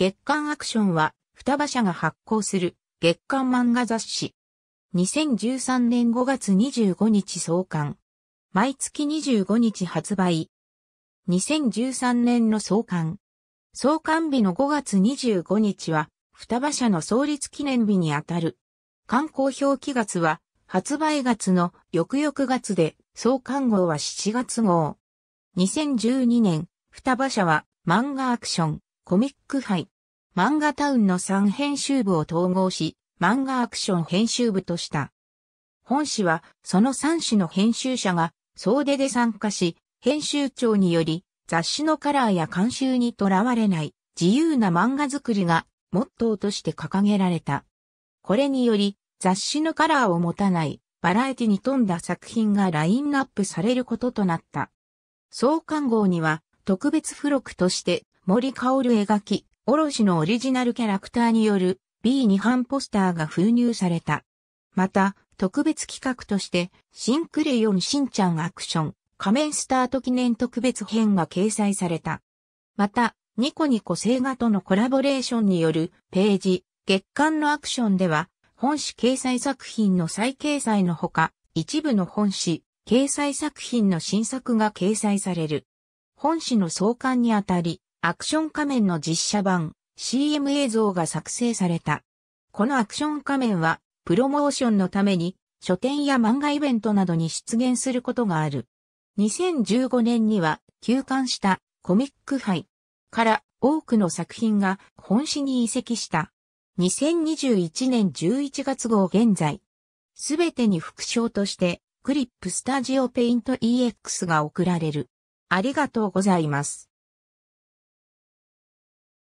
月刊アクションは、双葉社が発行する月刊漫画雑誌。2013年5月25日創刊。毎月25日発売。2013年の創刊。創刊日の5月25日は、双葉社の創立記念日にあたる。刊行表記月は、発売月の翌々月で、創刊号は7月号。2012年、双葉社は漫画アクション、コミック杯、漫画タウンの3編集部を統合し、漫画アクション編集部とした。本誌は、その3誌の編集者が、総出で参加し、編集長により、雑誌のカラーや監修にとらわれない、自由な漫画作りが、モットーとして掲げられた。これにより、雑誌のカラーを持たない、バラエティに富んだ作品がラインナップされることとなった。創刊号には、特別付録として森薫描き、卸のオリジナルキャラクターによる B2 版ポスターが封入された。また、特別企画として、シンクレヨンしんちゃんアクション、仮面スタート記念特別編が掲載された。また、ニコニコ星画とのコラボレーションによるページ、月間のアクションでは、本誌掲載作品の再掲載のほか、一部の本誌、掲載作品の新作が掲載される。本誌の創刊にあたり、アクション仮面の実写版、CM 映像が作成された。このアクション仮面は、プロモーションのために、書店や漫画イベントなどに出現することがある。2015年には、休館したコミック杯から多くの作品が本誌に移籍した。2021年11月号現在、すべてに副賞として、クリップスタジオペイント EX が贈られる。ありがとうございます。